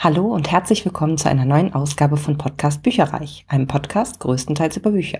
Hallo und herzlich willkommen zu einer neuen Ausgabe von Podcast Bücherreich, einem Podcast größtenteils über Bücher.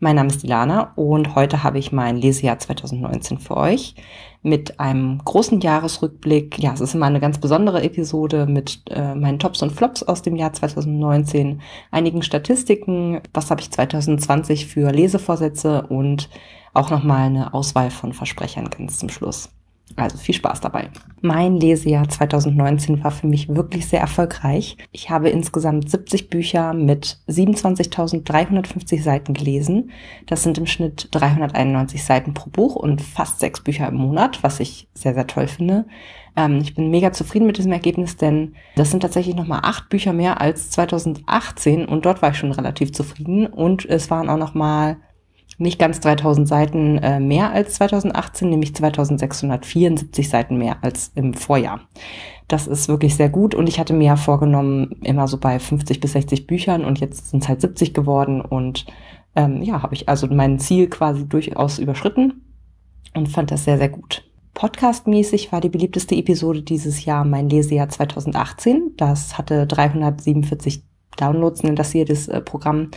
Mein Name ist Ilana und heute habe ich mein Lesejahr 2019 für euch mit einem großen Jahresrückblick. Ja, es ist immer eine ganz besondere Episode mit äh, meinen Tops und Flops aus dem Jahr 2019, einigen Statistiken, was habe ich 2020 für Lesevorsätze und auch nochmal eine Auswahl von Versprechern ganz zum Schluss. Also viel Spaß dabei. Mein Lesejahr 2019 war für mich wirklich sehr erfolgreich. Ich habe insgesamt 70 Bücher mit 27.350 Seiten gelesen. Das sind im Schnitt 391 Seiten pro Buch und fast sechs Bücher im Monat, was ich sehr, sehr toll finde. Ähm, ich bin mega zufrieden mit diesem Ergebnis, denn das sind tatsächlich nochmal acht Bücher mehr als 2018 und dort war ich schon relativ zufrieden und es waren auch nochmal nicht ganz 3000 Seiten äh, mehr als 2018, nämlich 2674 Seiten mehr als im Vorjahr. Das ist wirklich sehr gut und ich hatte mir ja vorgenommen, immer so bei 50 bis 60 Büchern und jetzt sind es halt 70 geworden und ähm, ja, habe ich also mein Ziel quasi durchaus überschritten und fand das sehr, sehr gut. Podcastmäßig war die beliebteste Episode dieses Jahr mein Lesejahr 2018. Das hatte 347 Downloads, nennt das hier das äh, Programm.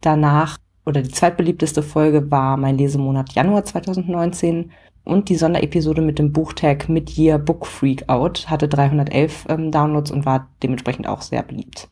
Danach oder die zweitbeliebteste Folge war mein Lesemonat Januar 2019 und die Sonderepisode mit dem Buchtag Mid-Year Book Freak Out hatte 311 ähm, Downloads und war dementsprechend auch sehr beliebt.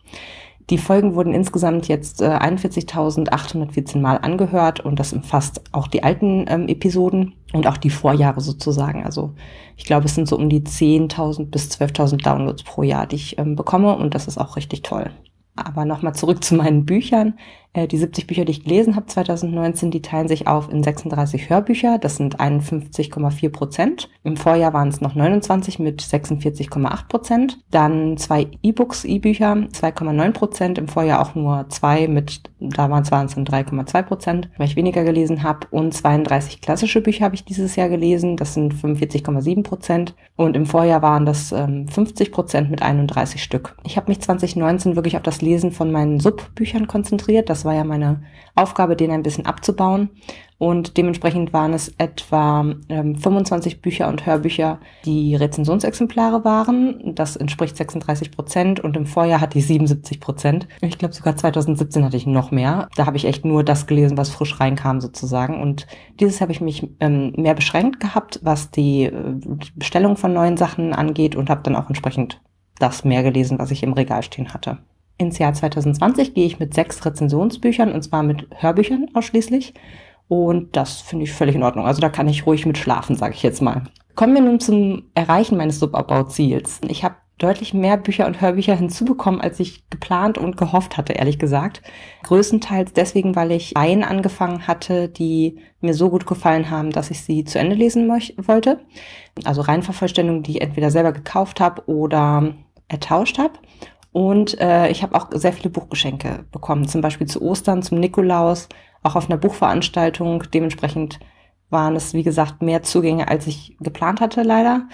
Die Folgen wurden insgesamt jetzt äh, 41.814 Mal angehört und das umfasst auch die alten ähm, Episoden und auch die Vorjahre sozusagen. Also ich glaube, es sind so um die 10.000 bis 12.000 Downloads pro Jahr, die ich ähm, bekomme und das ist auch richtig toll. Aber nochmal zurück zu meinen Büchern. Äh, die 70 Bücher, die ich gelesen habe 2019, die teilen sich auf in 36 Hörbücher. Das sind 51,4 Prozent. Im Vorjahr waren es noch 29 mit 46,8 Prozent. Dann zwei E-Books, E-Bücher, 2,9 Prozent. Im Vorjahr auch nur zwei mit, damals waren es dann 3,2 Prozent, weil ich weniger gelesen habe. Und 32 klassische Bücher habe ich dieses Jahr gelesen. Das sind 45,7 Prozent. Und im Vorjahr waren das ähm, 50 Prozent mit 31 Stück. Ich habe mich 2019 wirklich auf das Lesen von meinen Subbüchern konzentriert. Das das war ja meine Aufgabe, den ein bisschen abzubauen. Und dementsprechend waren es etwa 25 ähm, Bücher und Hörbücher, die Rezensionsexemplare waren. Das entspricht 36 Prozent und im Vorjahr hatte ich 77 Prozent. Ich glaube sogar 2017 hatte ich noch mehr. Da habe ich echt nur das gelesen, was frisch reinkam sozusagen. Und dieses habe ich mich ähm, mehr beschränkt gehabt, was die äh, Bestellung von neuen Sachen angeht und habe dann auch entsprechend das mehr gelesen, was ich im Regal stehen hatte. Ins Jahr 2020 gehe ich mit sechs Rezensionsbüchern und zwar mit Hörbüchern ausschließlich. Und das finde ich völlig in Ordnung. Also da kann ich ruhig mit schlafen, sage ich jetzt mal. Kommen wir nun zum Erreichen meines Subabbauziels. Ich habe deutlich mehr Bücher und Hörbücher hinzubekommen, als ich geplant und gehofft hatte, ehrlich gesagt. Größtenteils deswegen, weil ich Reihen angefangen hatte, die mir so gut gefallen haben, dass ich sie zu Ende lesen wollte. Also Reihenvervollständigungen, die ich entweder selber gekauft habe oder ertauscht habe. Und äh, ich habe auch sehr viele Buchgeschenke bekommen, zum Beispiel zu Ostern, zum Nikolaus, auch auf einer Buchveranstaltung. Dementsprechend waren es, wie gesagt, mehr Zugänge, als ich geplant hatte, leider.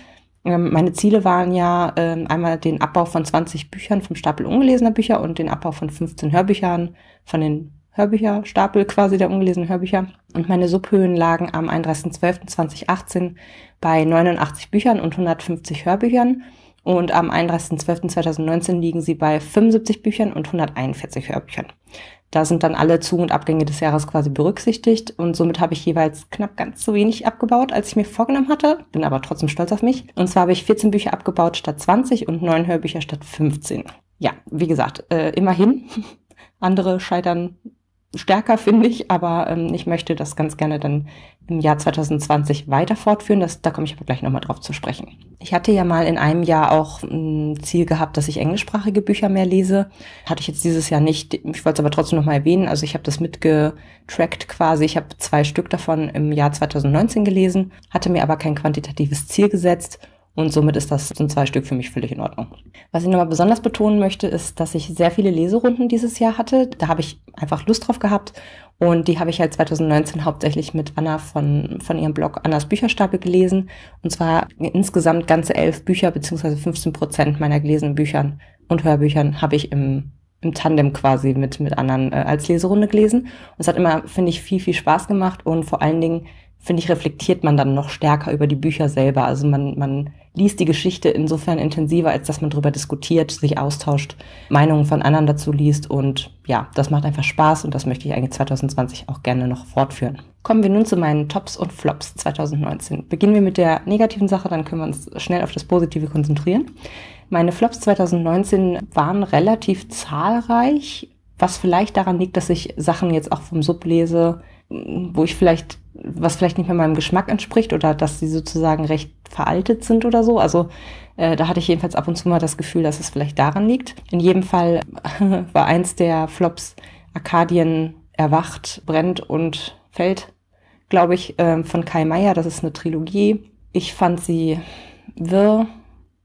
Ähm, meine Ziele waren ja äh, einmal den Abbau von 20 Büchern vom Stapel ungelesener Bücher und den Abbau von 15 Hörbüchern von den Hörbücherstapel quasi der ungelesenen Hörbücher. Und meine Subhöhen lagen am 31.12.2018 bei 89 Büchern und 150 Hörbüchern. Und am 31.12.2019 liegen sie bei 75 Büchern und 141 Hörbüchern. Da sind dann alle Zu- und Abgänge des Jahres quasi berücksichtigt und somit habe ich jeweils knapp ganz so wenig abgebaut, als ich mir vorgenommen hatte, bin aber trotzdem stolz auf mich. Und zwar habe ich 14 Bücher abgebaut statt 20 und 9 Hörbücher statt 15. Ja, wie gesagt, äh, immerhin. Andere scheitern stärker, finde ich, aber ähm, ich möchte das ganz gerne dann im Jahr 2020 weiter fortführen. Das, da komme ich aber gleich nochmal drauf zu sprechen. Ich hatte ja mal in einem Jahr auch ein hm, Ziel gehabt, dass ich englischsprachige Bücher mehr lese. Hatte ich jetzt dieses Jahr nicht. Ich wollte es aber trotzdem nochmal erwähnen. Also ich habe das mitgetrackt quasi. Ich habe zwei Stück davon im Jahr 2019 gelesen, hatte mir aber kein quantitatives Ziel gesetzt und somit ist das sind zwei Stück für mich völlig in Ordnung. Was ich nochmal besonders betonen möchte, ist, dass ich sehr viele Leserunden dieses Jahr hatte. Da habe ich einfach Lust drauf gehabt. Und die habe ich halt 2019 hauptsächlich mit Anna von, von ihrem Blog Annas Bücherstapel gelesen. Und zwar insgesamt ganze elf Bücher, beziehungsweise 15 Prozent meiner gelesenen Büchern und Hörbüchern habe ich im im Tandem quasi mit, mit anderen äh, als Leserunde gelesen. Und es hat immer, finde ich, viel, viel Spaß gemacht und vor allen Dingen finde ich, reflektiert man dann noch stärker über die Bücher selber. Also man, man liest die Geschichte insofern intensiver, als dass man darüber diskutiert, sich austauscht, Meinungen von anderen dazu liest. Und ja, das macht einfach Spaß und das möchte ich eigentlich 2020 auch gerne noch fortführen. Kommen wir nun zu meinen Tops und Flops 2019. Beginnen wir mit der negativen Sache, dann können wir uns schnell auf das Positive konzentrieren. Meine Flops 2019 waren relativ zahlreich, was vielleicht daran liegt, dass ich Sachen jetzt auch vom Sub lese, wo ich vielleicht, was vielleicht nicht mehr meinem Geschmack entspricht oder dass sie sozusagen recht veraltet sind oder so. Also äh, da hatte ich jedenfalls ab und zu mal das Gefühl, dass es vielleicht daran liegt. In jedem Fall war eins der Flops Arkadien erwacht, brennt und fällt, glaube ich, äh, von Kai Meier. Das ist eine Trilogie. Ich fand sie wirr,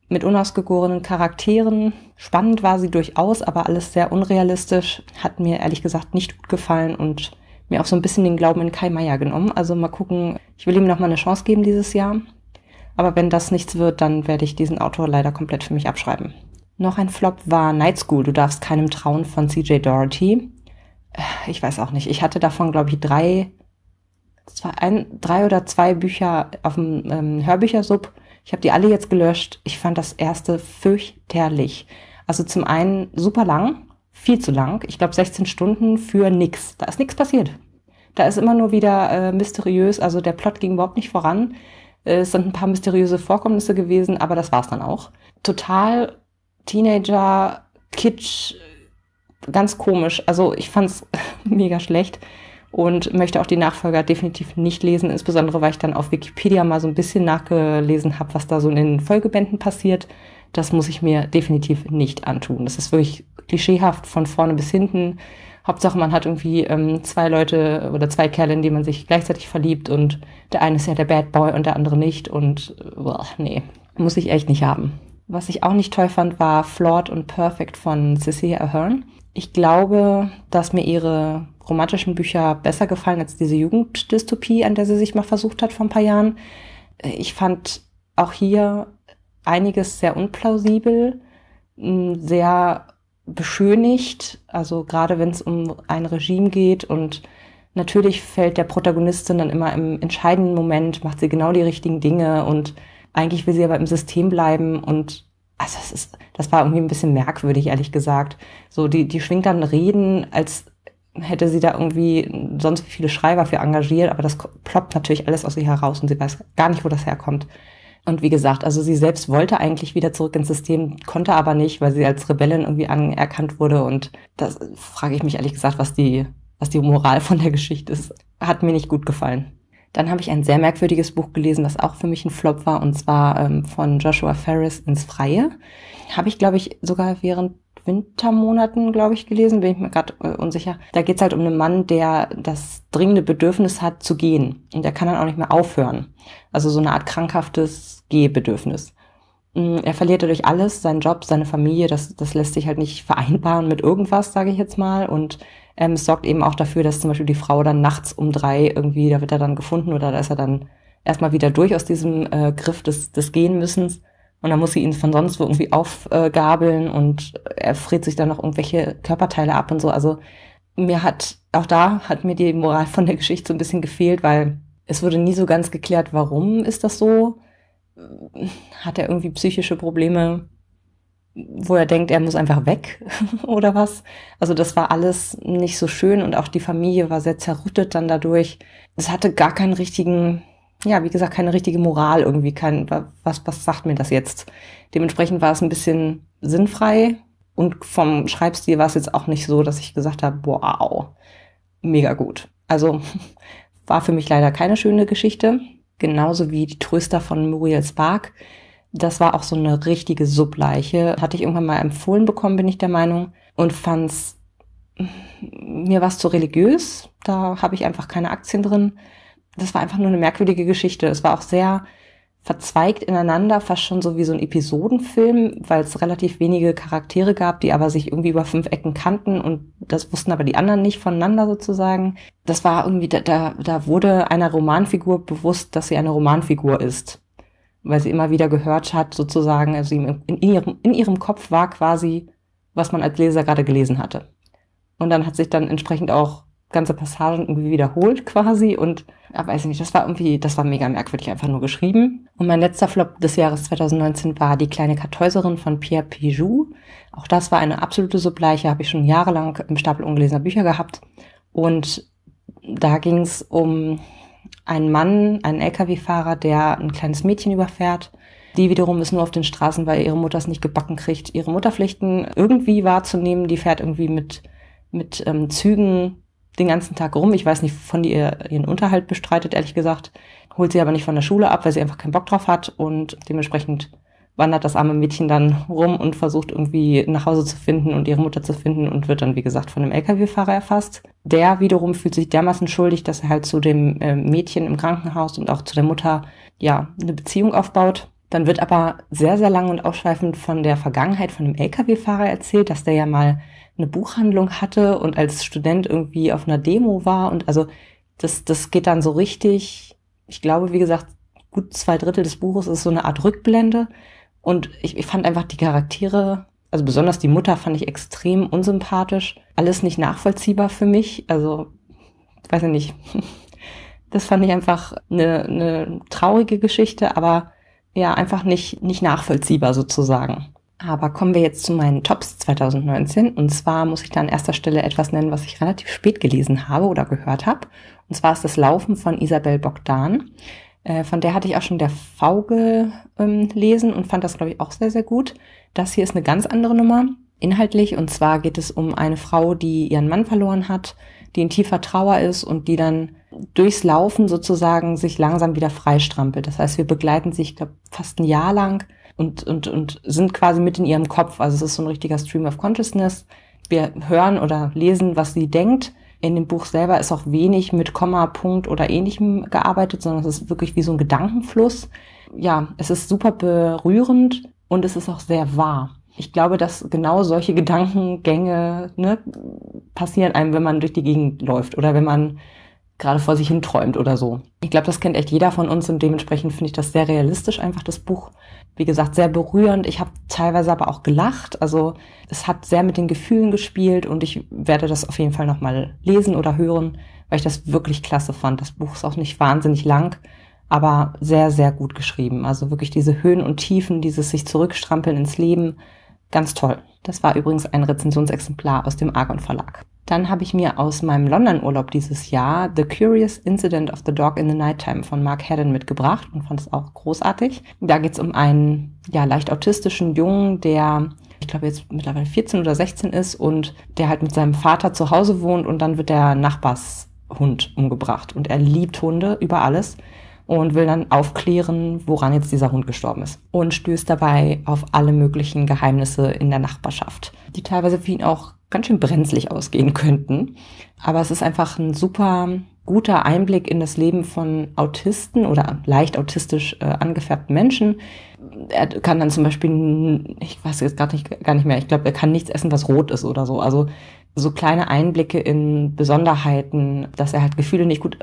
mit unausgegorenen Charakteren. Spannend war sie durchaus, aber alles sehr unrealistisch. Hat mir ehrlich gesagt nicht gut gefallen und mir auch so ein bisschen den Glauben in Kai Meier genommen. Also mal gucken, ich will ihm nochmal eine Chance geben dieses Jahr. Aber wenn das nichts wird, dann werde ich diesen Autor leider komplett für mich abschreiben. Noch ein Flop war Night School, du darfst keinem trauen von CJ Doherty. Äh, ich weiß auch nicht. Ich hatte davon, glaube ich, drei, zwei, ein, drei oder zwei Bücher auf dem ähm, Hörbüchersub. Ich habe die alle jetzt gelöscht. Ich fand das erste fürchterlich. Also zum einen super lang, viel zu lang. Ich glaube 16 Stunden für nichts. Da ist nichts passiert. Da ist immer nur wieder äh, mysteriös, also der Plot ging überhaupt nicht voran. Äh, es sind ein paar mysteriöse Vorkommnisse gewesen, aber das war's dann auch. Total Teenager, Kitsch, ganz komisch. Also ich fand's mega schlecht und möchte auch die Nachfolger definitiv nicht lesen, insbesondere weil ich dann auf Wikipedia mal so ein bisschen nachgelesen habe, was da so in den Folgebänden passiert das muss ich mir definitiv nicht antun. Das ist wirklich klischeehaft von vorne bis hinten. Hauptsache, man hat irgendwie ähm, zwei Leute oder zwei Kerle, in die man sich gleichzeitig verliebt und der eine ist ja der Bad Boy und der andere nicht und äh, boah, nee, muss ich echt nicht haben. Was ich auch nicht toll fand, war Flawed und Perfect von Cecilia Ahern. Ich glaube, dass mir ihre romantischen Bücher besser gefallen als diese Jugenddystopie, an der sie sich mal versucht hat vor ein paar Jahren. Äh, ich fand auch hier einiges sehr unplausibel, sehr beschönigt, also gerade wenn es um ein Regime geht und natürlich fällt der Protagonistin dann immer im entscheidenden Moment, macht sie genau die richtigen Dinge und eigentlich will sie aber im System bleiben und also das ist, das war irgendwie ein bisschen merkwürdig, ehrlich gesagt. So, die, die schwingt dann Reden, als hätte sie da irgendwie sonst viele Schreiber für engagiert, aber das ploppt natürlich alles aus ihr heraus und sie weiß gar nicht, wo das herkommt. Und wie gesagt, also sie selbst wollte eigentlich wieder zurück ins System, konnte aber nicht, weil sie als Rebellin irgendwie anerkannt wurde. Und das frage ich mich ehrlich gesagt, was die, was die Moral von der Geschichte ist. Hat mir nicht gut gefallen. Dann habe ich ein sehr merkwürdiges Buch gelesen, das auch für mich ein Flop war, und zwar ähm, von Joshua Ferris ins Freie. Habe ich, glaube ich, sogar während Wintermonaten, glaube ich, gelesen, bin ich mir gerade äh, unsicher. Da geht's halt um einen Mann, der das dringende Bedürfnis hat zu gehen. Und der kann dann auch nicht mehr aufhören. Also so eine Art krankhaftes Gehbedürfnis. Mm, er verliert dadurch alles, seinen Job, seine Familie, das, das lässt sich halt nicht vereinbaren mit irgendwas, sage ich jetzt mal. Und ähm, es sorgt eben auch dafür, dass zum Beispiel die Frau dann nachts um drei irgendwie, da wird er dann gefunden oder da ist er dann erstmal wieder durch aus diesem äh, Griff des, des Gehen müssens und dann muss sie ihn von sonst wo irgendwie aufgabeln und er friert sich dann noch irgendwelche Körperteile ab und so. Also mir hat, auch da hat mir die Moral von der Geschichte so ein bisschen gefehlt, weil es wurde nie so ganz geklärt, warum ist das so? Hat er irgendwie psychische Probleme, wo er denkt, er muss einfach weg oder was? Also das war alles nicht so schön und auch die Familie war sehr zerrüttet dann dadurch. Es hatte gar keinen richtigen ja, wie gesagt, keine richtige Moral irgendwie, kein, was, was sagt mir das jetzt? Dementsprechend war es ein bisschen sinnfrei und vom Schreibstil war es jetzt auch nicht so, dass ich gesagt habe, wow, mega gut. Also war für mich leider keine schöne Geschichte. Genauso wie die Tröster von Muriel Spark. Das war auch so eine richtige Subleiche. Hatte ich irgendwann mal empfohlen bekommen, bin ich der Meinung. Und fand's, mir was zu religiös. Da habe ich einfach keine Aktien drin das war einfach nur eine merkwürdige Geschichte. Es war auch sehr verzweigt ineinander, fast schon so wie so ein Episodenfilm, weil es relativ wenige Charaktere gab, die aber sich irgendwie über fünf Ecken kannten und das wussten aber die anderen nicht voneinander sozusagen. Das war irgendwie, da, da, da wurde einer Romanfigur bewusst, dass sie eine Romanfigur ist, weil sie immer wieder gehört hat sozusagen, also in ihrem, in ihrem Kopf war quasi, was man als Leser gerade gelesen hatte. Und dann hat sich dann entsprechend auch ganze Passagen irgendwie wiederholt quasi und ja, weiß ich nicht, das war irgendwie, das war mega merkwürdig einfach nur geschrieben. Und mein letzter Flop des Jahres 2019 war Die kleine Kartäuserin von Pierre Pijou. Auch das war eine absolute Subleiche, habe ich schon jahrelang im Stapel ungelesener Bücher gehabt. Und da ging es um einen Mann, einen Lkw-Fahrer, der ein kleines Mädchen überfährt. Die wiederum ist nur auf den Straßen, weil ihre Mutter es nicht gebacken kriegt, ihre Mutterpflichten irgendwie wahrzunehmen. Die fährt irgendwie mit, mit ähm, Zügen den ganzen Tag rum. Ich weiß nicht, von ihr ihren Unterhalt bestreitet, ehrlich gesagt. Holt sie aber nicht von der Schule ab, weil sie einfach keinen Bock drauf hat und dementsprechend wandert das arme Mädchen dann rum und versucht irgendwie nach Hause zu finden und ihre Mutter zu finden und wird dann, wie gesagt, von einem Lkw-Fahrer erfasst. Der wiederum fühlt sich dermaßen schuldig, dass er halt zu dem ähm, Mädchen im Krankenhaus und auch zu der Mutter, ja, eine Beziehung aufbaut. Dann wird aber sehr, sehr lang und ausschweifend von der Vergangenheit von dem Lkw-Fahrer erzählt, dass der ja mal eine Buchhandlung hatte und als Student irgendwie auf einer Demo war und also das, das geht dann so richtig, ich glaube, wie gesagt, gut zwei Drittel des Buches ist so eine Art Rückblende und ich, ich fand einfach die Charaktere, also besonders die Mutter fand ich extrem unsympathisch, alles nicht nachvollziehbar für mich, also weiß ich nicht. Das fand ich einfach eine, eine traurige Geschichte, aber ja, einfach nicht, nicht nachvollziehbar sozusagen. Aber kommen wir jetzt zu meinen Tops 2019. Und zwar muss ich da an erster Stelle etwas nennen, was ich relativ spät gelesen habe oder gehört habe. Und zwar ist das Laufen von Isabel Bogdan. Äh, von der hatte ich auch schon der V gelesen ähm, und fand das, glaube ich, auch sehr, sehr gut. Das hier ist eine ganz andere Nummer inhaltlich. Und zwar geht es um eine Frau, die ihren Mann verloren hat, die in tiefer Trauer ist und die dann durchs Laufen sozusagen sich langsam wieder freistrampelt. Das heißt, wir begleiten sie, ich glaube, fast ein Jahr lang und, und, und sind quasi mit in ihrem Kopf. Also es ist so ein richtiger Stream of Consciousness. Wir hören oder lesen, was sie denkt. In dem Buch selber ist auch wenig mit Komma, Punkt oder ähnlichem gearbeitet, sondern es ist wirklich wie so ein Gedankenfluss. Ja, es ist super berührend und es ist auch sehr wahr. Ich glaube, dass genau solche Gedankengänge ne, passieren einem, wenn man durch die Gegend läuft oder wenn man gerade vor sich hin träumt oder so. Ich glaube, das kennt echt jeder von uns und dementsprechend finde ich das sehr realistisch, einfach das Buch wie gesagt, sehr berührend. Ich habe teilweise aber auch gelacht. Also es hat sehr mit den Gefühlen gespielt und ich werde das auf jeden Fall nochmal lesen oder hören, weil ich das wirklich klasse fand. Das Buch ist auch nicht wahnsinnig lang, aber sehr, sehr gut geschrieben. Also wirklich diese Höhen und Tiefen, dieses sich zurückstrampeln ins Leben. Ganz toll. Das war übrigens ein Rezensionsexemplar aus dem Argon Verlag. Dann habe ich mir aus meinem London-Urlaub dieses Jahr The Curious Incident of the Dog in the Nighttime von Mark Haddon mitgebracht und fand es auch großartig. Da geht es um einen ja, leicht autistischen Jungen, der ich glaube jetzt mittlerweile 14 oder 16 ist und der halt mit seinem Vater zu Hause wohnt und dann wird der Nachbarshund umgebracht und er liebt Hunde über alles und will dann aufklären, woran jetzt dieser Hund gestorben ist. Und stößt dabei auf alle möglichen Geheimnisse in der Nachbarschaft, die teilweise für ihn auch ganz schön brenzlig ausgehen könnten. Aber es ist einfach ein super guter Einblick in das Leben von Autisten oder leicht autistisch äh, angefärbten Menschen. Er kann dann zum Beispiel, ich weiß jetzt gar nicht, gar nicht mehr, ich glaube, er kann nichts essen, was rot ist oder so. Also so kleine Einblicke in Besonderheiten, dass er halt Gefühle nicht gut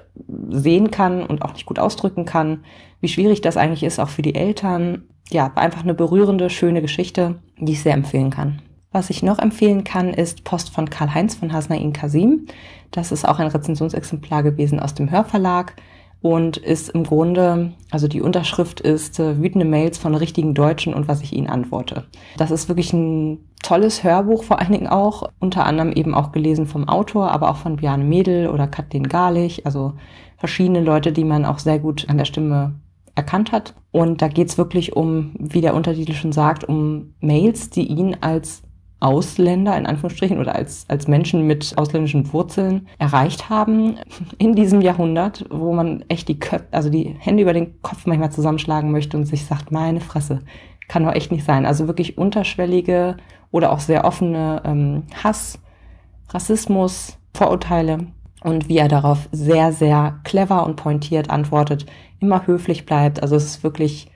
sehen kann und auch nicht gut ausdrücken kann, wie schwierig das eigentlich ist, auch für die Eltern. Ja, einfach eine berührende, schöne Geschichte, die ich sehr empfehlen kann. Was ich noch empfehlen kann, ist Post von Karl-Heinz von Hasnain Kasim. Das ist auch ein Rezensionsexemplar gewesen aus dem Hörverlag und ist im Grunde, also die Unterschrift ist äh, wütende Mails von richtigen Deutschen und was ich ihnen antworte. Das ist wirklich ein tolles Hörbuch vor allen Dingen auch, unter anderem eben auch gelesen vom Autor, aber auch von Björn Mädel oder Kathleen Garlich, also verschiedene Leute, die man auch sehr gut an der Stimme erkannt hat. Und da geht's wirklich um, wie der Untertitel schon sagt, um Mails, die ihn als Ausländer in Anführungsstrichen oder als, als Menschen mit ausländischen Wurzeln erreicht haben in diesem Jahrhundert, wo man echt die Köpfe, also die Hände über den Kopf manchmal zusammenschlagen möchte und sich sagt, meine Fresse, kann doch echt nicht sein. Also wirklich unterschwellige oder auch sehr offene ähm, Hass, Rassismus, Vorurteile und wie er darauf sehr, sehr clever und pointiert antwortet, immer höflich bleibt. Also es ist wirklich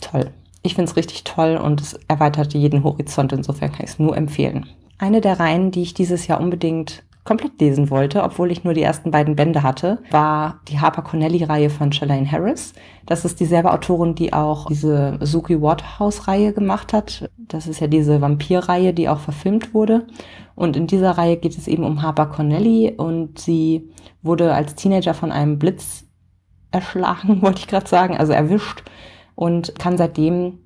toll. Ich finde es richtig toll und es erweitert jeden Horizont. Insofern kann ich es nur empfehlen. Eine der Reihen, die ich dieses Jahr unbedingt komplett lesen wollte, obwohl ich nur die ersten beiden Bände hatte, war die Harper Connelly-Reihe von Shalane Harris. Das ist dieselbe Autorin, die auch diese Suki Waterhouse-Reihe gemacht hat. Das ist ja diese Vampir-Reihe, die auch verfilmt wurde. Und in dieser Reihe geht es eben um Harper Connelly und sie wurde als Teenager von einem Blitz erschlagen, wollte ich gerade sagen, also erwischt und kann seitdem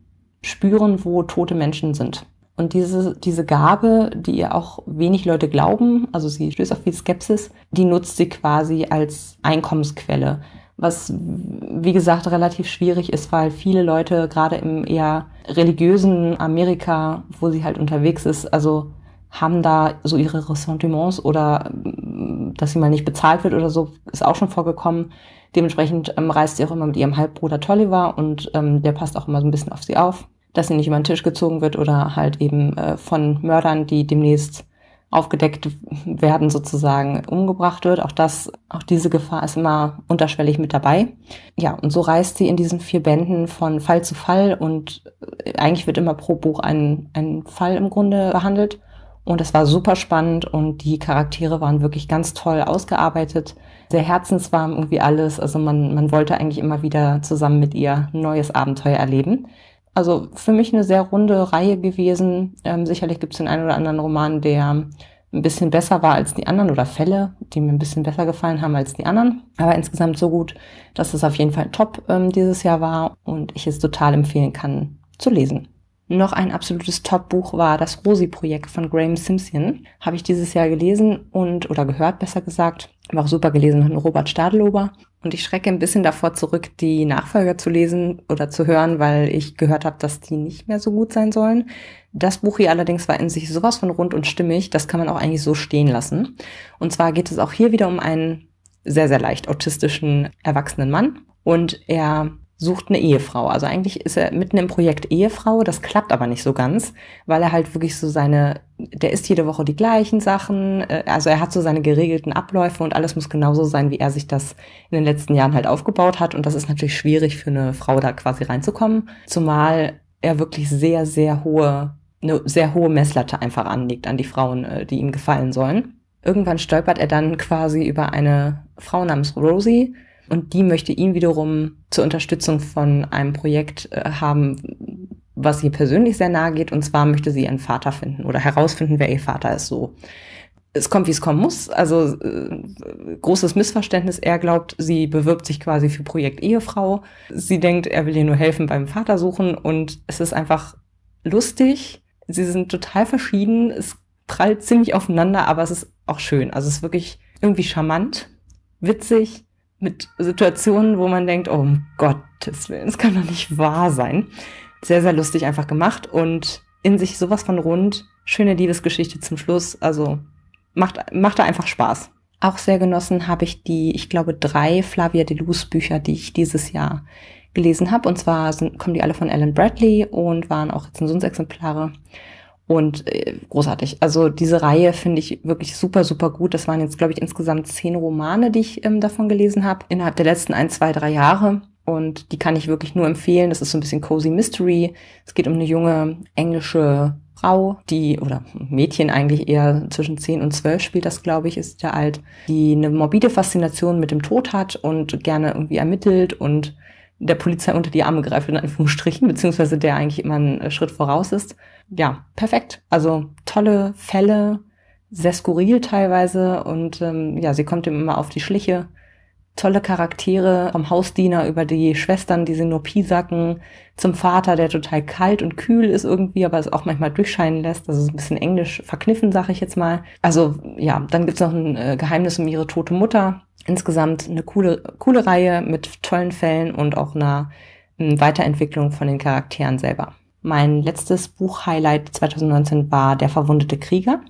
spüren, wo tote Menschen sind. Und diese, diese Gabe, die ihr auch wenig Leute glauben, also sie stößt auf viel Skepsis, die nutzt sie quasi als Einkommensquelle. Was, wie gesagt, relativ schwierig ist, weil viele Leute gerade im eher religiösen Amerika, wo sie halt unterwegs ist, also haben da so ihre Ressentiments oder mm, dass sie mal nicht bezahlt wird oder so, ist auch schon vorgekommen. Dementsprechend ähm, reist sie auch immer mit ihrem Halbbruder Tolliver und ähm, der passt auch immer so ein bisschen auf sie auf dass sie nicht über den Tisch gezogen wird oder halt eben äh, von Mördern, die demnächst aufgedeckt werden sozusagen umgebracht wird. Auch das, auch diese Gefahr ist immer unterschwellig mit dabei. Ja, und so reist sie in diesen vier Bänden von Fall zu Fall und äh, eigentlich wird immer pro Buch ein, ein Fall im Grunde behandelt. Und es war super spannend und die Charaktere waren wirklich ganz toll ausgearbeitet. Sehr herzenswarm irgendwie alles. Also man, man wollte eigentlich immer wieder zusammen mit ihr ein neues Abenteuer erleben also für mich eine sehr runde Reihe gewesen. Ähm, sicherlich gibt es den einen oder anderen Roman, der ein bisschen besser war als die anderen oder Fälle, die mir ein bisschen besser gefallen haben als die anderen. Aber insgesamt so gut, dass es auf jeden Fall top ähm, dieses Jahr war und ich es total empfehlen kann zu lesen noch ein absolutes Top-Buch war das Rosi-Projekt von Graham Simpson. Habe ich dieses Jahr gelesen und, oder gehört besser gesagt, war auch super gelesen von Robert Stadlober. Und ich schrecke ein bisschen davor zurück, die Nachfolger zu lesen oder zu hören, weil ich gehört habe, dass die nicht mehr so gut sein sollen. Das Buch hier allerdings war in sich sowas von rund und stimmig, das kann man auch eigentlich so stehen lassen. Und zwar geht es auch hier wieder um einen sehr, sehr leicht autistischen erwachsenen Mann. Und er sucht eine Ehefrau. Also eigentlich ist er mitten im Projekt Ehefrau, das klappt aber nicht so ganz, weil er halt wirklich so seine, der isst jede Woche die gleichen Sachen, äh, also er hat so seine geregelten Abläufe und alles muss genauso sein, wie er sich das in den letzten Jahren halt aufgebaut hat und das ist natürlich schwierig für eine Frau da quasi reinzukommen, zumal er wirklich sehr, sehr hohe, eine sehr hohe Messlatte einfach anlegt an die Frauen, äh, die ihm gefallen sollen. Irgendwann stolpert er dann quasi über eine Frau namens Rosie, und die möchte ihn wiederum zur Unterstützung von einem Projekt äh, haben, was ihr persönlich sehr nahe geht. Und zwar möchte sie ihren Vater finden oder herausfinden, wer ihr Vater ist. So, es kommt, wie es kommen muss. Also äh, großes Missverständnis. Er glaubt, sie bewirbt sich quasi für Projekt Ehefrau. Sie denkt, er will ihr nur helfen beim Vater suchen. Und es ist einfach lustig. Sie sind total verschieden. Es prallt ziemlich aufeinander, aber es ist auch schön. Also es ist wirklich irgendwie charmant, witzig, mit Situationen, wo man denkt, oh, um Gottes Willen, das kann doch nicht wahr sein. Sehr, sehr lustig einfach gemacht und in sich sowas von rund. Schöne Liebesgeschichte zum Schluss. Also macht, macht da einfach Spaß. Auch sehr genossen habe ich die, ich glaube, drei Flavia Deluz Bücher, die ich dieses Jahr gelesen habe. Und zwar sind, kommen die alle von Alan Bradley und waren auch Rezensionsexemplare. exemplare und äh, großartig. Also diese Reihe finde ich wirklich super, super gut. Das waren jetzt, glaube ich, insgesamt zehn Romane, die ich ähm, davon gelesen habe, innerhalb der letzten ein, zwei, drei Jahre. Und die kann ich wirklich nur empfehlen. Das ist so ein bisschen Cozy Mystery. Es geht um eine junge englische Frau, die, oder Mädchen eigentlich eher zwischen 10 und 12 spielt das, glaube ich, ist ja alt, die eine morbide Faszination mit dem Tod hat und gerne irgendwie ermittelt und der Polizei unter die Arme greift, in Anführungsstrichen, beziehungsweise der eigentlich immer einen äh, Schritt voraus ist. Ja, perfekt. Also tolle Fälle, sehr skurril teilweise und ähm, ja, sie kommt ihm immer auf die Schliche. Tolle Charaktere vom Hausdiener über die Schwestern, die sie nur piesacken, zum Vater, der total kalt und kühl ist irgendwie, aber es auch manchmal durchscheinen lässt. Also ein bisschen englisch verkniffen, sag ich jetzt mal. Also ja, dann gibt's noch ein äh, Geheimnis um ihre tote Mutter, insgesamt eine coole, coole Reihe mit tollen Fällen und auch einer hm, Weiterentwicklung von den Charakteren selber. Mein letztes Buch-Highlight 2019 war Der verwundete Krieger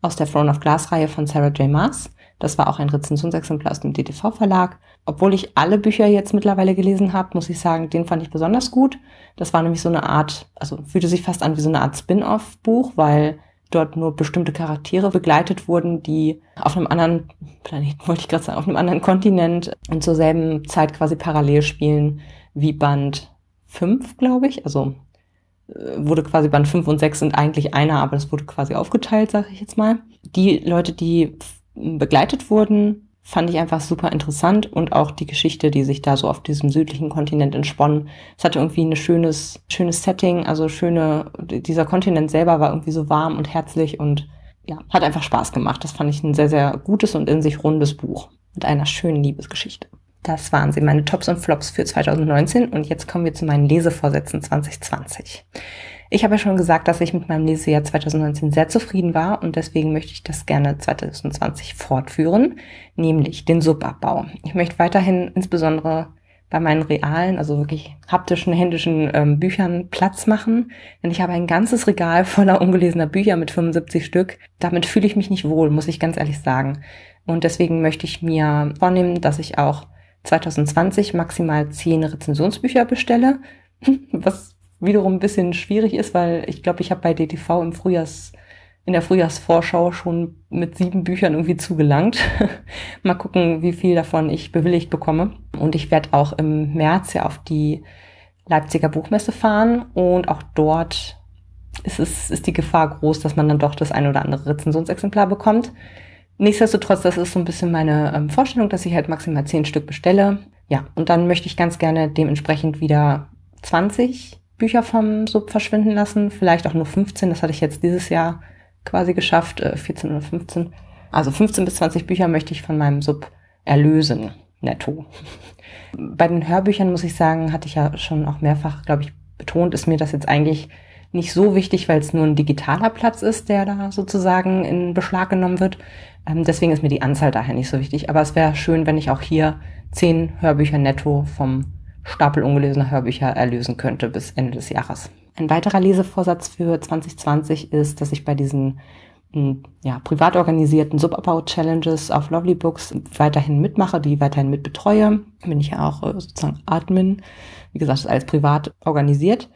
aus der Throne of Glass-Reihe von Sarah J. Maas. Das war auch ein Rezensionsexemplar aus dem DTV-Verlag. Obwohl ich alle Bücher jetzt mittlerweile gelesen habe, muss ich sagen, den fand ich besonders gut. Das war nämlich so eine Art, also fühlte sich fast an wie so eine Art Spin-off-Buch, weil dort nur bestimmte Charaktere begleitet wurden, die auf einem anderen Planeten, wollte ich gerade sagen, auf einem anderen Kontinent und zur selben Zeit quasi parallel spielen wie Band 5, glaube ich. Also äh, wurde quasi Band 5 und 6 sind eigentlich einer, aber das wurde quasi aufgeteilt, sage ich jetzt mal. Die Leute, die begleitet wurden, fand ich einfach super interessant und auch die Geschichte, die sich da so auf diesem südlichen Kontinent entsponnen. Es hatte irgendwie ein schönes, schönes Setting, also schöne, dieser Kontinent selber war irgendwie so warm und herzlich und ja, hat einfach Spaß gemacht. Das fand ich ein sehr, sehr gutes und in sich rundes Buch mit einer schönen Liebesgeschichte. Das waren sie, meine Tops und Flops für 2019 und jetzt kommen wir zu meinen Lesevorsätzen 2020. Ich habe ja schon gesagt, dass ich mit meinem Lesejahr 2019 sehr zufrieden war und deswegen möchte ich das gerne 2020 fortführen, nämlich den Subabbau. Ich möchte weiterhin insbesondere bei meinen realen, also wirklich haptischen, händischen ähm, Büchern Platz machen, denn ich habe ein ganzes Regal voller ungelesener Bücher mit 75 Stück. Damit fühle ich mich nicht wohl, muss ich ganz ehrlich sagen. Und deswegen möchte ich mir vornehmen, dass ich auch 2020 maximal 10 Rezensionsbücher bestelle, was wiederum ein bisschen schwierig ist, weil ich glaube, ich habe bei DTV im Frühjahrs in der Frühjahrsvorschau schon mit sieben Büchern irgendwie zugelangt. Mal gucken, wie viel davon ich bewilligt bekomme. Und ich werde auch im März ja auf die Leipziger Buchmesse fahren und auch dort ist, es, ist die Gefahr groß, dass man dann doch das ein oder andere Rezensionsexemplar bekommt. Nichtsdestotrotz, das ist so ein bisschen meine ähm, Vorstellung, dass ich halt maximal zehn Stück bestelle. Ja, und dann möchte ich ganz gerne dementsprechend wieder 20 Bücher vom Sub verschwinden lassen, vielleicht auch nur 15, das hatte ich jetzt dieses Jahr quasi geschafft, 14 äh, oder 15. Also 15 bis 20 Bücher möchte ich von meinem Sub erlösen, netto. Bei den Hörbüchern muss ich sagen, hatte ich ja schon auch mehrfach, glaube ich, betont, ist mir das jetzt eigentlich nicht so wichtig, weil es nur ein digitaler Platz ist, der da sozusagen in Beschlag genommen wird. Ähm, deswegen ist mir die Anzahl daher nicht so wichtig. Aber es wäre schön, wenn ich auch hier 10 Hörbücher netto vom Stapel ungelesener Hörbücher erlösen könnte bis Ende des Jahres. Ein weiterer Lesevorsatz für 2020 ist, dass ich bei diesen hm, ja, privat organisierten Subabbau-Challenges auf Lovely Books weiterhin mitmache, die weiterhin mitbetreue. Bin ich ja auch äh, sozusagen Admin. Wie gesagt, ist alles privat organisiert.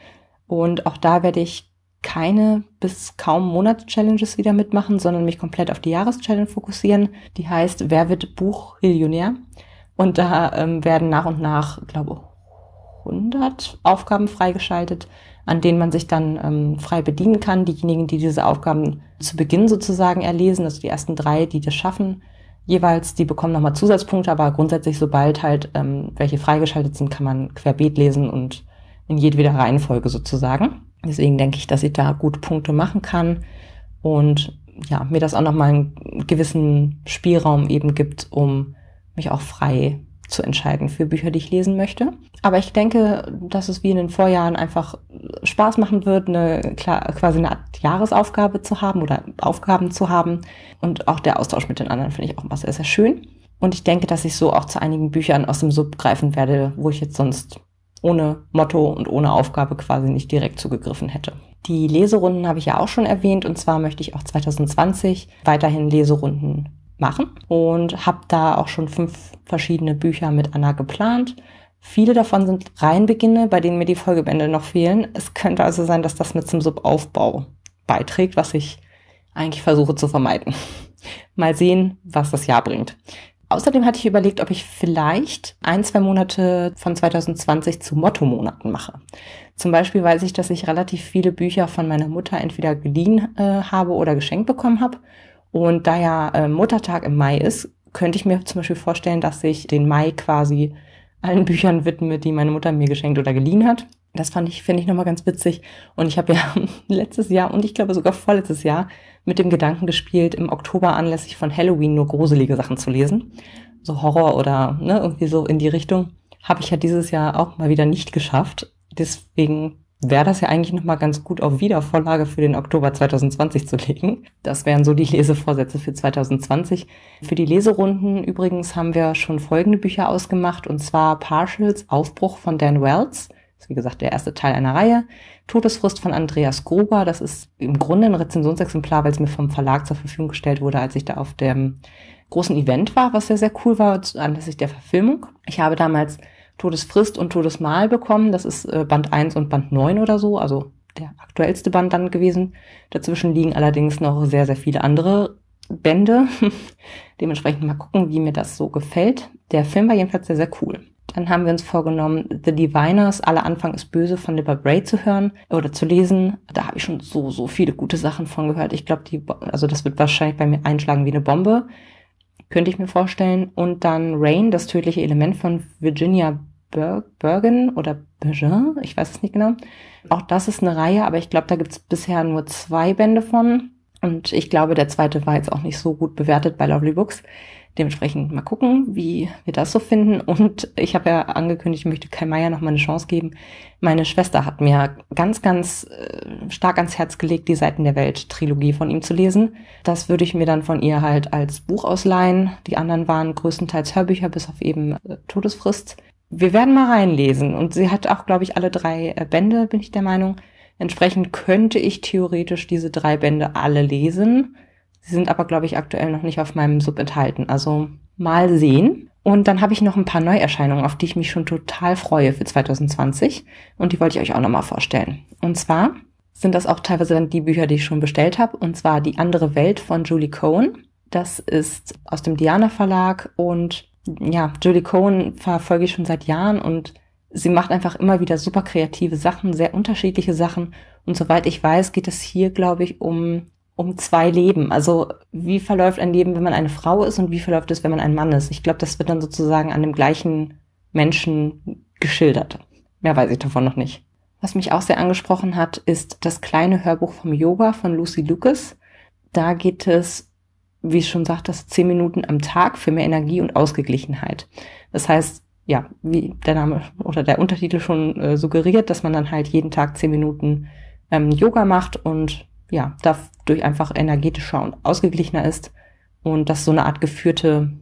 Und auch da werde ich keine bis kaum Monats-Challenges wieder mitmachen, sondern mich komplett auf die Jahres-Challenge fokussieren. Die heißt, wer wird Buchmillionär? Und da ähm, werden nach und nach, glaube ich, 100 Aufgaben freigeschaltet, an denen man sich dann ähm, frei bedienen kann. Diejenigen, die diese Aufgaben zu Beginn sozusagen erlesen, also die ersten drei, die das schaffen, jeweils, die bekommen nochmal Zusatzpunkte, aber grundsätzlich, sobald halt ähm, welche freigeschaltet sind, kann man querbeet lesen und in jedweder Reihenfolge sozusagen. Deswegen denke ich, dass ich da gute Punkte machen kann und ja, mir das auch nochmal einen gewissen Spielraum eben gibt, um mich auch frei zu entscheiden für Bücher, die ich lesen möchte. Aber ich denke, dass es wie in den Vorjahren einfach Spaß machen wird, eine quasi eine Art Jahresaufgabe zu haben oder Aufgaben zu haben. Und auch der Austausch mit den anderen finde ich auch immer sehr, sehr schön. Und ich denke, dass ich so auch zu einigen Büchern aus dem Sub greifen werde, wo ich jetzt sonst ohne Motto und ohne Aufgabe quasi nicht direkt zugegriffen hätte. Die Leserunden habe ich ja auch schon erwähnt und zwar möchte ich auch 2020 weiterhin Leserunden machen und habe da auch schon fünf verschiedene Bücher mit Anna geplant. Viele davon sind Reihenbeginne, bei denen mir die Folgebände noch fehlen. Es könnte also sein, dass das mit zum Subaufbau beiträgt, was ich eigentlich versuche zu vermeiden. Mal sehen, was das Jahr bringt. Außerdem hatte ich überlegt, ob ich vielleicht ein, zwei Monate von 2020 zu Motto-Monaten mache. Zum Beispiel weiß ich, dass ich relativ viele Bücher von meiner Mutter entweder geliehen äh, habe oder geschenkt bekommen habe. Und da ja äh, Muttertag im Mai ist, könnte ich mir zum Beispiel vorstellen, dass ich den Mai quasi allen Büchern widme, die meine Mutter mir geschenkt oder geliehen hat. Das fand ich, finde ich nochmal ganz witzig. Und ich habe ja letztes Jahr und ich glaube sogar vorletztes Jahr mit dem Gedanken gespielt, im Oktober anlässlich von Halloween nur gruselige Sachen zu lesen. So Horror oder ne, irgendwie so in die Richtung. Habe ich ja dieses Jahr auch mal wieder nicht geschafft. Deswegen wäre das ja eigentlich nochmal ganz gut auf Wiedervorlage für den Oktober 2020 zu legen. Das wären so die Lesevorsätze für 2020. Für die Leserunden übrigens haben wir schon folgende Bücher ausgemacht, und zwar Partials Aufbruch von Dan Wells. Das ist wie gesagt der erste Teil einer Reihe. Todesfrist von Andreas Gruber. Das ist im Grunde ein Rezensionsexemplar, weil es mir vom Verlag zur Verfügung gestellt wurde, als ich da auf dem großen Event war, was sehr, sehr cool war anlässlich der Verfilmung. Ich habe damals Todesfrist und Todesmal bekommen. Das ist äh, Band 1 und Band 9 oder so, also der aktuellste Band dann gewesen. Dazwischen liegen allerdings noch sehr, sehr viele andere Bände. Dementsprechend mal gucken, wie mir das so gefällt. Der Film war jedenfalls sehr, sehr cool. Dann haben wir uns vorgenommen, The Diviners, Aller Anfang ist böse von Libba Bray zu hören oder zu lesen. Da habe ich schon so, so viele gute Sachen von gehört. Ich glaube, die, also das wird wahrscheinlich bei mir einschlagen wie eine Bombe. Könnte ich mir vorstellen. Und dann Rain, das tödliche Element von Virginia Bergen oder Bergin, ich weiß es nicht genau. Auch das ist eine Reihe, aber ich glaube, da gibt es bisher nur zwei Bände von. Und ich glaube, der zweite war jetzt auch nicht so gut bewertet bei Lovely Books. Dementsprechend mal gucken, wie wir das so finden. Und ich habe ja angekündigt, ich möchte Kai Meier noch mal eine Chance geben. Meine Schwester hat mir ganz, ganz äh, stark ans Herz gelegt, die Seiten der Welt Trilogie von ihm zu lesen. Das würde ich mir dann von ihr halt als Buch ausleihen. Die anderen waren größtenteils Hörbücher, bis auf eben äh, Todesfrist wir werden mal reinlesen. Und sie hat auch, glaube ich, alle drei äh, Bände, bin ich der Meinung. Entsprechend könnte ich theoretisch diese drei Bände alle lesen. Sie sind aber, glaube ich, aktuell noch nicht auf meinem Sub enthalten. Also mal sehen. Und dann habe ich noch ein paar Neuerscheinungen, auf die ich mich schon total freue für 2020. Und die wollte ich euch auch nochmal vorstellen. Und zwar sind das auch teilweise dann die Bücher, die ich schon bestellt habe. Und zwar Die andere Welt von Julie Cohen. Das ist aus dem Diana Verlag und ja, Julie Cohen verfolge ich schon seit Jahren und sie macht einfach immer wieder super kreative Sachen, sehr unterschiedliche Sachen. Und soweit ich weiß, geht es hier, glaube ich, um, um zwei Leben. Also wie verläuft ein Leben, wenn man eine Frau ist und wie verläuft es, wenn man ein Mann ist? Ich glaube, das wird dann sozusagen an dem gleichen Menschen geschildert. Mehr weiß ich davon noch nicht. Was mich auch sehr angesprochen hat, ist das kleine Hörbuch vom Yoga von Lucy Lucas. Da geht es wie ich schon sagte, zehn Minuten am Tag für mehr Energie und Ausgeglichenheit. Das heißt, ja, wie der Name oder der Untertitel schon äh, suggeriert, dass man dann halt jeden Tag zehn Minuten ähm, Yoga macht und ja, dadurch einfach energetischer und ausgeglichener ist und das so eine Art geführte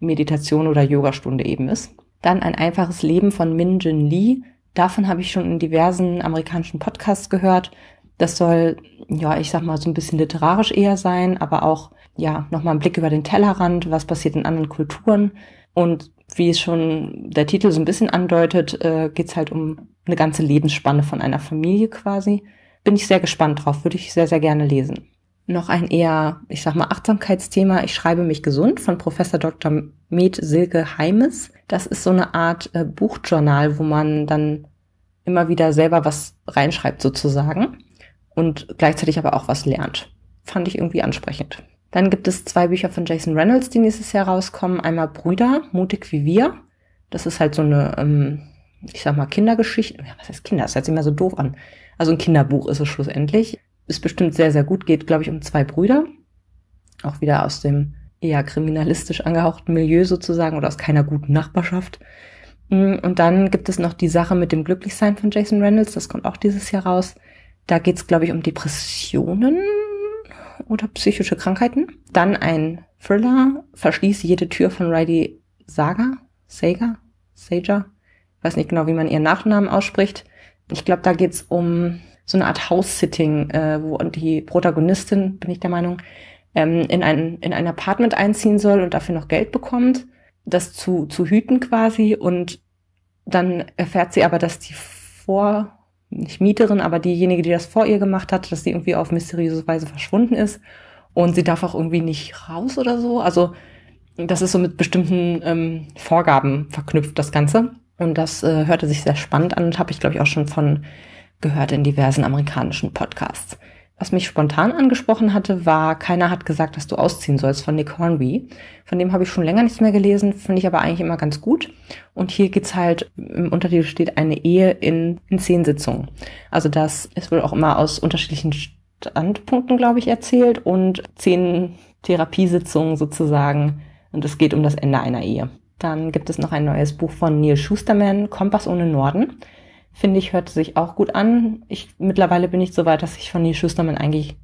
Meditation oder Yogastunde eben ist. Dann ein einfaches Leben von Min Jin Lee. Davon habe ich schon in diversen amerikanischen Podcasts gehört. Das soll, ja, ich sag mal, so ein bisschen literarisch eher sein, aber auch, ja, nochmal ein Blick über den Tellerrand, was passiert in anderen Kulturen. Und wie es schon der Titel so ein bisschen andeutet, äh, geht's halt um eine ganze Lebensspanne von einer Familie quasi. Bin ich sehr gespannt drauf, würde ich sehr, sehr gerne lesen. Noch ein eher, ich sag mal, Achtsamkeitsthema. Ich schreibe mich gesund von Professor Dr. Med Silke Heimes. Das ist so eine Art äh, Buchjournal, wo man dann immer wieder selber was reinschreibt sozusagen und gleichzeitig aber auch was lernt. Fand ich irgendwie ansprechend. Dann gibt es zwei Bücher von Jason Reynolds, die nächstes Jahr rauskommen. Einmal Brüder, mutig wie wir. Das ist halt so eine, ähm, ich sag mal, Kindergeschichte. Ja, was heißt Kinder? Das hört sich immer so doof an. Also ein Kinderbuch ist es schlussendlich. Ist bestimmt sehr, sehr gut. Geht, glaube ich, um zwei Brüder. Auch wieder aus dem eher kriminalistisch angehauchten Milieu sozusagen oder aus keiner guten Nachbarschaft. Mm, und dann gibt es noch die Sache mit dem Glücklichsein von Jason Reynolds. Das kommt auch dieses Jahr raus. Da geht es, glaube ich, um Depressionen oder psychische Krankheiten. Dann ein Thriller, Verschließ jede Tür von Riley Saga, Saga, Sager. Ich weiß nicht genau, wie man ihren Nachnamen ausspricht. Ich glaube, da geht es um so eine Art House-Sitting, äh, wo die Protagonistin, bin ich der Meinung, ähm, in, ein, in ein Apartment einziehen soll und dafür noch Geld bekommt, das zu, zu hüten quasi. Und dann erfährt sie aber, dass die vor nicht Mieterin, aber diejenige, die das vor ihr gemacht hat, dass sie irgendwie auf mysteriöse Weise verschwunden ist. Und sie darf auch irgendwie nicht raus oder so. Also das ist so mit bestimmten ähm, Vorgaben verknüpft, das Ganze. Und das äh, hörte sich sehr spannend an und habe ich, glaube ich, auch schon von gehört in diversen amerikanischen Podcasts. Was mich spontan angesprochen hatte, war, keiner hat gesagt, dass du ausziehen sollst von Nick Hornby. Von dem habe ich schon länger nichts mehr gelesen, finde ich aber eigentlich immer ganz gut. Und hier geht's halt, im Untertitel steht eine Ehe in, in zehn Sitzungen. Also das ist wohl auch immer aus unterschiedlichen Standpunkten, glaube ich, erzählt und zehn Therapiesitzungen sozusagen. Und es geht um das Ende einer Ehe. Dann gibt es noch ein neues Buch von Neil Schusterman, Kompass ohne Norden finde ich, hört sich auch gut an. Ich, mittlerweile bin ich so weit, dass ich von Neil Schusterman eigentlich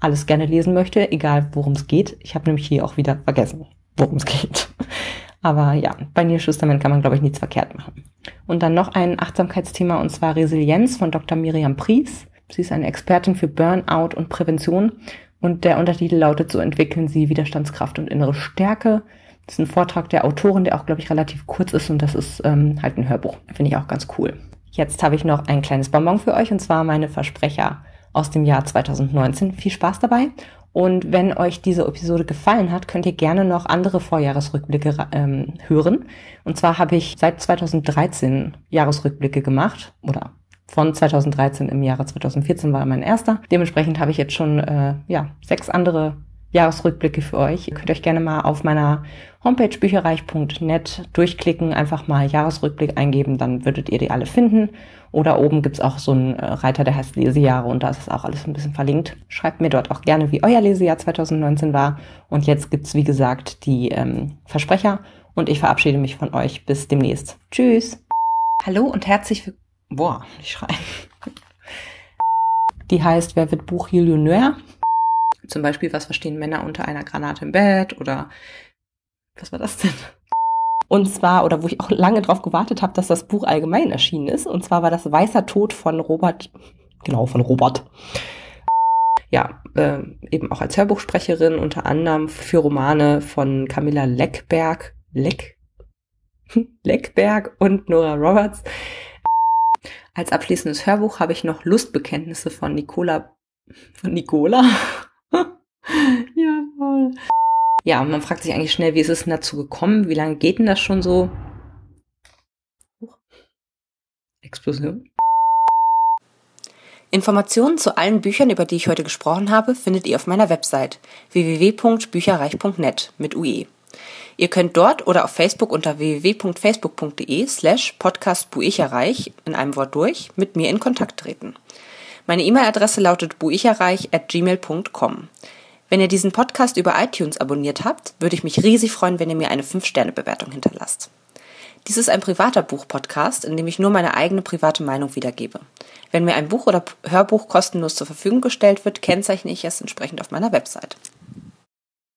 alles gerne lesen möchte, egal worum es geht. Ich habe nämlich hier auch wieder vergessen, worum es geht. Aber ja, bei Neil Schusterman kann man, glaube ich, nichts verkehrt machen. Und dann noch ein Achtsamkeitsthema, und zwar Resilienz von Dr. Miriam Pries. Sie ist eine Expertin für Burnout und Prävention. Und der Untertitel lautet, so entwickeln Sie Widerstandskraft und innere Stärke. Das ist ein Vortrag der Autorin, der auch, glaube ich, relativ kurz ist und das ist ähm, halt ein Hörbuch. Finde ich auch ganz cool. Jetzt habe ich noch ein kleines Bonbon für euch und zwar meine Versprecher aus dem Jahr 2019. Viel Spaß dabei und wenn euch diese Episode gefallen hat, könnt ihr gerne noch andere Vorjahresrückblicke ähm, hören. Und zwar habe ich seit 2013 Jahresrückblicke gemacht oder von 2013 im Jahre 2014 war mein erster. Dementsprechend habe ich jetzt schon äh, ja, sechs andere Jahresrückblicke für euch. Ihr könnt euch gerne mal auf meiner Homepage bücherreich.net durchklicken, einfach mal Jahresrückblick eingeben, dann würdet ihr die alle finden. Oder oben gibt es auch so einen äh, Reiter, der heißt Lesejahre und da ist auch alles ein bisschen verlinkt. Schreibt mir dort auch gerne, wie euer Lesejahr 2019 war. Und jetzt gibt es, wie gesagt, die ähm, Versprecher und ich verabschiede mich von euch. Bis demnächst. Tschüss. Hallo und herzlich willkommen. Boah, ich schreibe. Die heißt Wer wird Buchmillionär? Zum Beispiel, was verstehen Männer unter einer Granate im Bett oder was war das denn? Und zwar, oder wo ich auch lange drauf gewartet habe, dass das Buch allgemein erschienen ist. Und zwar war das Weißer Tod von Robert, genau, von Robert. Ja, äh, eben auch als Hörbuchsprecherin, unter anderem für Romane von Camilla Leckberg, Leck, Leckberg und Nora Roberts. Als abschließendes Hörbuch habe ich noch Lustbekenntnisse von Nicola, von Nicola, Jawohl. Ja, man fragt sich eigentlich schnell, wie ist es denn dazu gekommen? Wie lange geht denn das schon so? Explosion. Informationen zu allen Büchern, über die ich heute gesprochen habe, findet ihr auf meiner Website www.bücherreich.net mit UE. Ihr könnt dort oder auf Facebook unter www.facebook.de slash podcastbuicherreich in einem Wort durch mit mir in Kontakt treten. Meine E-Mail-Adresse lautet buicherreich.gmail.com. Wenn ihr diesen Podcast über iTunes abonniert habt, würde ich mich riesig freuen, wenn ihr mir eine 5-Sterne-Bewertung hinterlasst. Dies ist ein privater Buch-Podcast, in dem ich nur meine eigene private Meinung wiedergebe. Wenn mir ein Buch oder Hörbuch kostenlos zur Verfügung gestellt wird, kennzeichne ich es entsprechend auf meiner Website.